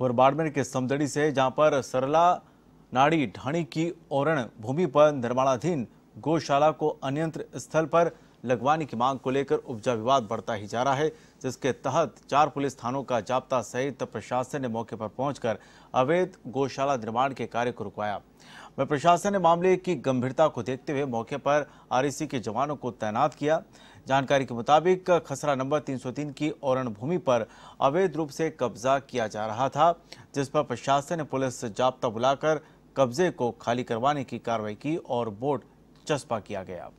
और बाड़मेर के समदड़ी से जहां पर सरला नाड़ी ढाणी की ओरण भूमि पर निर्माणाधीन गौशाला को अनियंत्रित स्थल पर लगवाने की मांग को लेकर उपजा विवाद बढ़ता ही जा रहा है जिसके तहत चार पुलिस थानों का जाप्ता सहित प्रशासन ने मौके पर पहुंचकर अवैध गौशाला निर्माण के कार्य को रुकवाया वह प्रशासन ने मामले की गंभीरता को देखते हुए मौके पर आरएसी के जवानों को तैनात किया जानकारी के मुताबिक खसरा नंबर 303 की औरण भूमि पर अवैध रूप से कब्जा किया जा रहा था जिस पर प्रशासन ने पुलिस जाप्ता बुलाकर कब्जे को खाली करवाने की कार्रवाई की और बोर्ड चस्पा किया गया